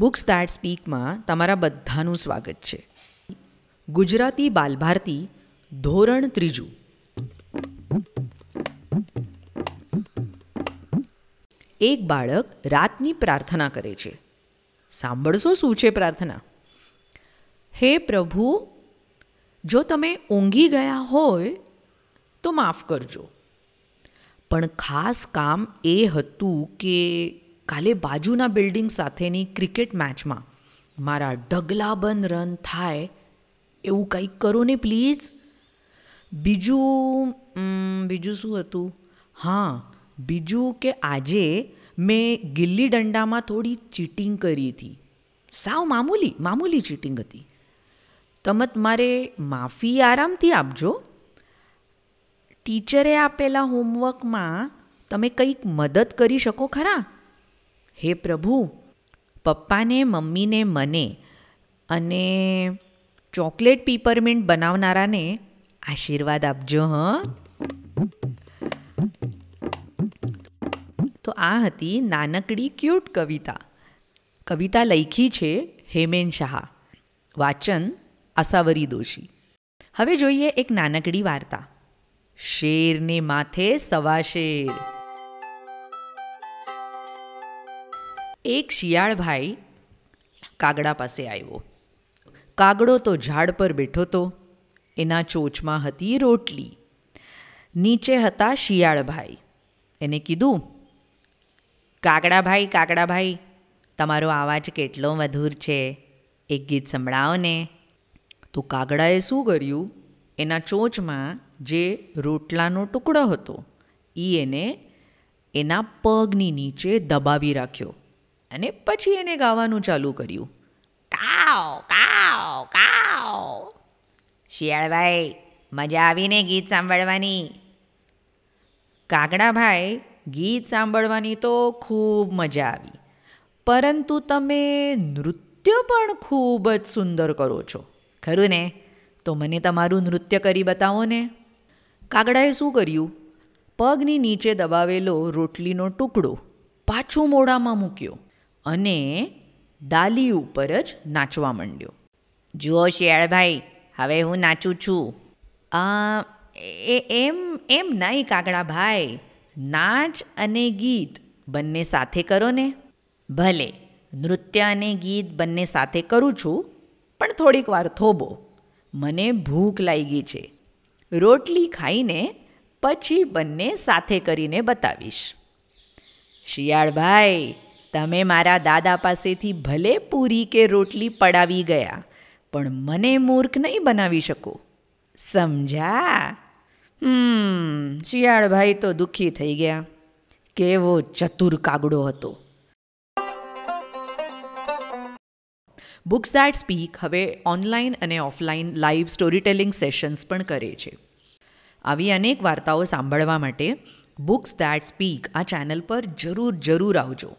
books that સ્પીકમાં તમારા બધાનું સ્વાગત છે ગુજરાતી બાલભારતી ધોરણ ત્રીજું એક બાળક રાતની પ્રાર્થના કરે છે સાંભળશો શું છે પ્રાર્થના હે પ્રભુ જો તમે ઊંઘી ગયા હોય તો માફ કરજો પણ ખાસ કામ એ હતું કે કાલે બાજુના બિલ્ડિંગ સાથેની ક્રિકેટ મેચમાં મારા ઢગલાબંધ રન થાય એવું કંઈક કરો ને પ્લીઝ બીજું બીજું શું હતું હા બીજું કે આજે મેં ગિલ્લી દંડામાં થોડી ચીટિંગ કરી હતી સાવ મામૂલી મામૂલી ચીટિંગ હતી તમત મારે માફી આરામથી આપજો ટીચરે આપેલા હોમવર્કમાં તમે કંઈક મદદ કરી શકો ખરા હે પ્રભુ પપ્પાને મમ્મીને મને અને ચોકલેટ પીપરમિન્ટ બનાવનારાને આશીર્વાદ આપજો હ તો આ હતી નાનકડી ક્યુટ કવિતા કવિતા લખી છે હેમેન શાહ વાચન અસાવરી દોશી હવે જોઈએ એક નાનકડી વાર્તા શેરને માથે સવા શેર એક શિયાળભાઈ કાગડા પાસે આવ્યો કાગડો તો ઝાડ પર બેઠો તો એના ચોચમાં હતી રોટલી નીચે હતા શિયાળભાઈ એને કીધું કાગડાભાઈ કાગડાભાઈ તમારો અવાજ કેટલો મધુર છે એક ગીત સંભળાવો ને તો કાગડાએ શું કર્યું એના ચોચમાં જે રોટલાનો ટુકડો હતો એ એને એના પગની નીચે દબાવી રાખ્યો અને પછી એને ગાવાનું ચાલુ કર્યું કાવ કાવ કાવ શિયાળભાઈ મજા આવીને ગીત સાંભળવાની કાગડાભાઈ ગીત સાંભળવાની તો ખૂબ મજા આવી પરંતુ તમે નૃત્ય પણ ખૂબ જ સુંદર કરો છો ખરું ને તો મને તમારું નૃત્ય કરી બતાવો ને કાગડાએ શું કર્યું પગની નીચે દબાવેલો રોટલીનો ટુકડો પાછું મોઢામાં મૂક્યો અને ડાલી ઉપર જ નાચવા માંડ્યો જુઓ શિયાળભાઈ હવે હું નાચું છું એ એમ એમ નહીં ભાઈ નાચ અને ગીત બંને સાથે કરો ને ભલે નૃત્ય અને ગીત બંને સાથે કરું છું પણ થોડીક વાર થોબો મને ભૂખ લાગી છે રોટલી ખાઈને પછી બંને સાથે કરીને બતાવીશ શિયાળભાઈ તમે મારા દાદા પાસેથી ભલે પૂરી કે રોટલી પડાવી ગયા પણ મને મૂર્ખ નહીં બનાવી શકો સમજા હમ શિયાળભાઈ તો દુઃખી થઈ ગયા કેવો ચતુર કાગડો હતો બુક્સ દેટ સ્પીક હવે ઓનલાઈન અને offline live story telling sessions પણ કરે છે આવી અનેક વાર્તાઓ સાંભળવા માટે બુક્સ દેટ સ્પીક આ ચેનલ પર જરૂર જરૂર આવજો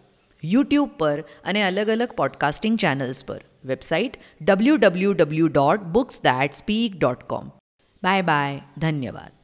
યુટ્યુબ પર અને અલગ અલગ પોડકાસ્ટિંગ ચેનલ્સ પર website W W W dot books that speak dot com bye bye ધન્યવાદ